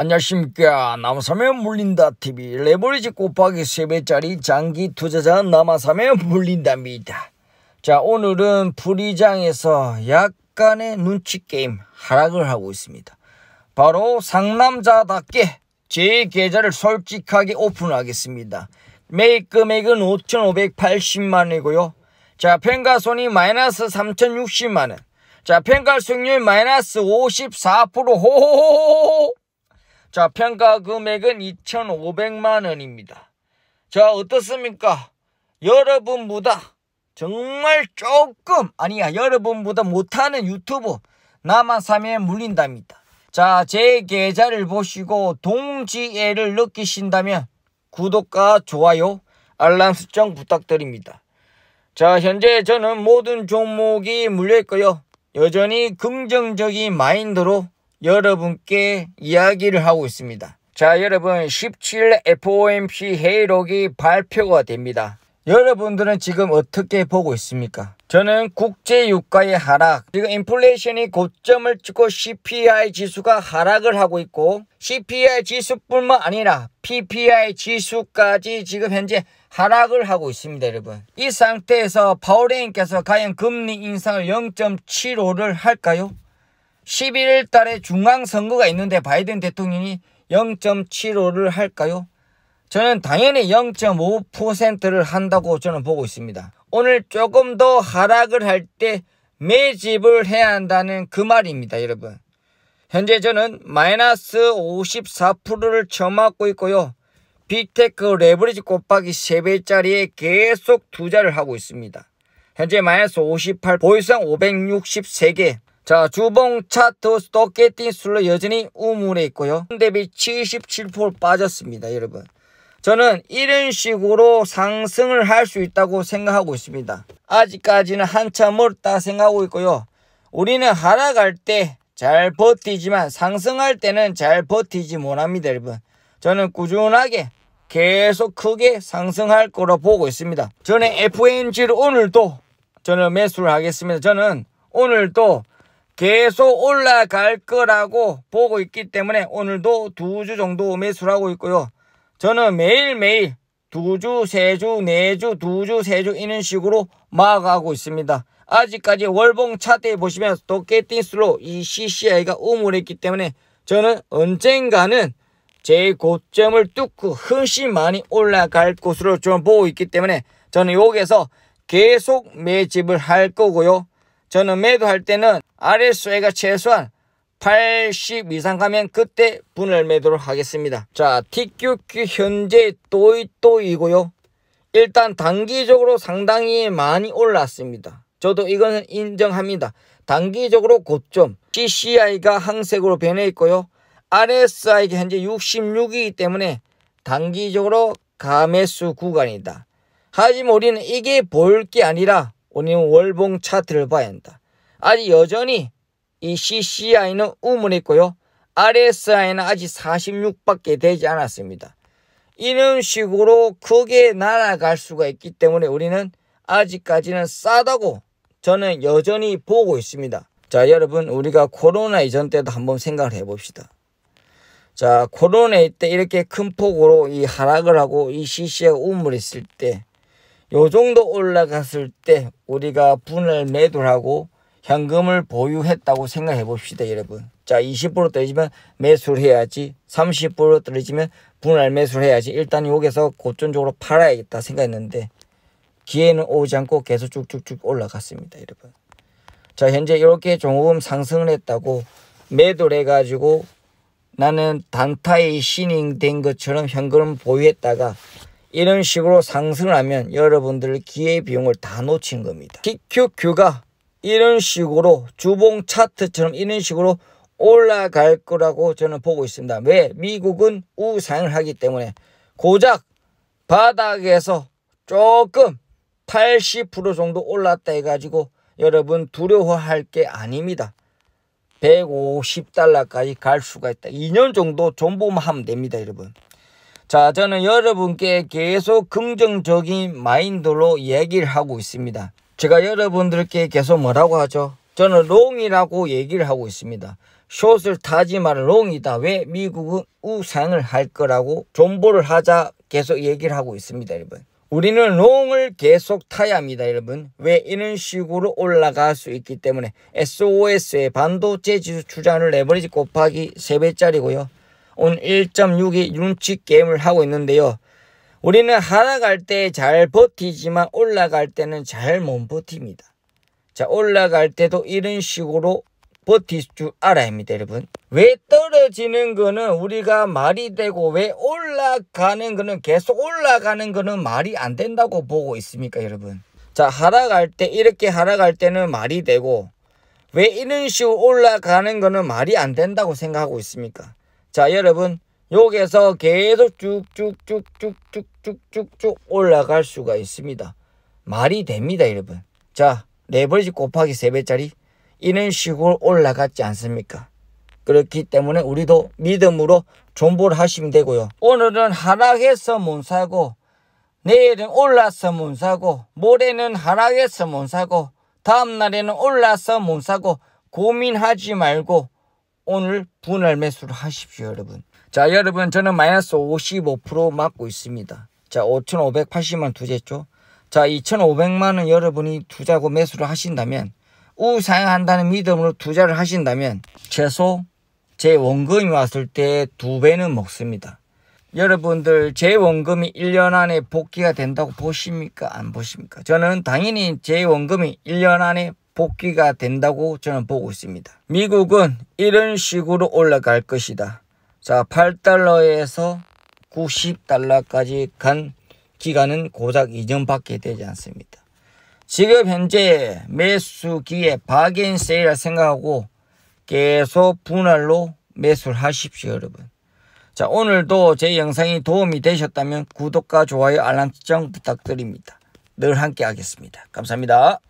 안녕하십니까 남삼에 물린다 TV 레버리지 곱하기 3배짜리 장기 투자자 남아삼에 물린답니다 자 오늘은 프리장에서 약간의 눈치 게임 하락을 하고 있습니다 바로 상남자답게 제 계좌를 솔직하게 오픈하겠습니다 매입 금액은 5,580만원이고요 자 평가손이 마이너스 3,060만원 자 평가 수익률 마이너스 54% 호호호호호 자, 평가 금액은 2,500만 원입니다. 자, 어떻습니까? 여러분보다 정말 조금, 아니야, 여러분보다 못하는 유튜브 나만 3에 물린답니다. 자, 제 계좌를 보시고 동지애를 느끼신다면 구독과 좋아요, 알람 설정 부탁드립니다. 자, 현재 저는 모든 종목이 물려있고요. 여전히 긍정적인 마인드로 여러분께 이야기를 하고 있습니다. 자 여러분 17 FOMC 회의록이 발표가 됩니다. 여러분들은 지금 어떻게 보고 있습니까? 저는 국제 유가의 하락, 지금 인플레이션이 고점을 찍고 CPI 지수가 하락을 하고 있고 CPI 지수뿐만 아니라 PPI 지수까지 지금 현재 하락을 하고 있습니다, 여러분. 이 상태에서 파울레인께서 과연 금리 인상을 0.75를 할까요? 1 1월 달에 중앙선거가 있는데 바이든 대통령이 0.75를 할까요? 저는 당연히 0.5%를 한다고 저는 보고 있습니다. 오늘 조금 더 하락을 할 때 매집을 해야 한다는 그 말입니다, 여러분. 현재 저는 마이너스 54%를 쳐맞고 있고요. 빅테크 레버리지 곱하기 3배짜리에 계속 투자를 하고 있습니다. 현재 마이너스 58, 보유상 563개, 자 주봉차 트스토 깨띵술로 여전히 우물에 있고요. 대비 77% 빠졌습니다. 여러분. 저는 이런 식으로 상승을 할 수 있다고 생각하고 있습니다. 아직까지는 한참 멀다 생각하고 있고요. 우리는 하락할 때 잘 버티지만 상승할 때는 잘 버티지 못합니다. 여러분. 저는 꾸준하게 계속 크게 상승할 거로 보고 있습니다. 저는 FNG를 오늘도 저는 매수를 하겠습니다. 저는 오늘도 계속 올라갈 거라고 보고 있기 때문에 오늘도 두 주 정도 매수하고 를 있고요. 저는 매일매일 두 주, 세 주, 네 주, 두 주, 세 주 이런 식으로 막아가고 있습니다. 아직까지 월봉 차트에 보시면 도깨띵스로 이 CCI가 우물했기 때문에 저는 언젠가는 제 고점을 뚫고 훨씬 많이 올라갈 곳으로 좀 보고 있기 때문에 저는 여기서 에 계속 매집을 할 거고요. 저는 매도할 때는 아래 수 i 가 최소한 80 이상 가면 그때 분할 매도를 하겠습니다. 자, TQQ 현재 또이또이고요. 일단 단기적으로 상당히 많이 올랐습니다. 저도 이거는 인정합니다. 단기적으로 고점, CCI가 항색으로 변해 있고요. RSI가 현재 66이기 때문에 단기적으로 가매수 구간이다. 하지만 우리는 이게 볼 게 아니라 우리 월봉 차트를 봐야 한다. 아직 여전히 이 CCI는 우문했고요. RSI는 아직 46밖에 되지 않았습니다. 이런 식으로 크게 날아갈 수가 있기 때문에 우리는 아직까지는 싸다고 저는 여전히 보고 있습니다. 자 여러분 우리가 코로나 이전 때도 한번 생각을 해봅시다. 자 코로나 때 이렇게 큰 폭으로 이 하락을 하고 이 CC가 우물했을 때요 정도 올라갔을 때 우리가 분할 매도를 하고 현금을 보유했다고 생각해 봅시다 여러분 자 20% 떨어지면 매수를 해야지 30% 떨어지면 분할 매수를 해야지 일단 여기서 고점적으로 팔아야겠다 생각했는데 기회는 오지 않고 계속 쭉쭉쭉 올라갔습니다 여러분 자 현재 이렇게 조금 상승을 했다고 매도를 해가지고 나는 단타의신인된 것처럼 현금을 보유했다가 이런 식으로 상승을 하면 여러분들 기회비용을 다 놓친 겁니다. PQQ가 이런 식으로 주봉 차트처럼 이런 식으로 올라갈 거라고 저는 보고 있습니다. 왜? 미국은 우상을 하기 때문에 고작 바닥에서 조금 80% 정도 올랐다 해가지고 여러분 두려워할 게 아닙니다. 150달러까지 갈 수가 있다. 2년 정도 존버만 하면 됩니다. 여러분. 자, 저는 여러분께 계속 긍정적인 마인드로 얘기를 하고 있습니다. 제가 여러분들께 계속 뭐라고 하죠? 저는 롱이라고 얘기를 하고 있습니다. 숏을 타지 말은 롱이다. 왜 미국은 우상을 할 거라고 존보를 하자 계속 얘기를 하고 있습니다, 여러분. 우리는 롱을 계속 타야 합니다, 여러분. 왜 이런 식으로 올라갈 수 있기 때문에 SOS의 반도체 지수 추자율 레버리지 곱하기 3배짜리고요. 온 1.6이 눈치 게임을 하고 있는데요. 우리는 하락할 때 잘 버티지만 올라갈 때는 잘 못 버팁니다. 자, 올라갈 때도 이런 식으로 버틸 줄 알아야 합니다, 여러분. 왜 떨어지는 거는 우리가 말이 되고 왜 올라가는 거는 계속 올라가는 거는 말이 안 된다고 보고 있습니까, 여러분? 자, 하락할 때 이렇게 하락할 때는 말이 되고 왜 이런 식으로 올라가는 거는 말이 안 된다고 생각하고 있습니까? 자 여러분 여기서 에 계속 쭉쭉쭉쭉쭉쭉쭉 올라갈 수가 있습니다. 말이 됩니다 여러분. 자 레버리지 곱하기 3배짜리 이런 식으로 올라갔지 않습니까? 그렇기 때문에 우리도 믿음으로 존버를 하시면 되고요. 오늘은 하락해서 못 사고 내일은 올라서 못 사고 모레는 하락해서 못 사고 다음날에는 올라서 못 사고 고민하지 말고 오늘 분할 매수를 하십시오 여러분 자 여러분 저는 마이너스 55% 맞고 있습니다 자 5580만 투자했죠 자 2500만원 여러분이 투자고 매수를 하신다면 우상향한다는 믿음으로 투자를 하신다면 최소 제 원금이 왔을 때 두 배는 먹습니다 여러분들 제 원금이 1년 안에 복귀가 된다고 보십니까 안 보십니까 저는 당연히 제 원금이 1년 안에 복귀가 된다고 저는 보고 있습니다. 미국은 이런 식으로 올라갈 것이다. 자, 8달러에서 90달러까지 간 기간은 고작 이전밖에 되지 않습니다. 지금 현재 매수기에 바겐 세일을 생각하고 계속 분할로 매수를 하십시오 여러분. 자 오늘도 제 영상이 도움이 되셨다면 구독과 좋아요 알람 설정 부탁드립니다. 늘 함께 하겠습니다. 감사합니다.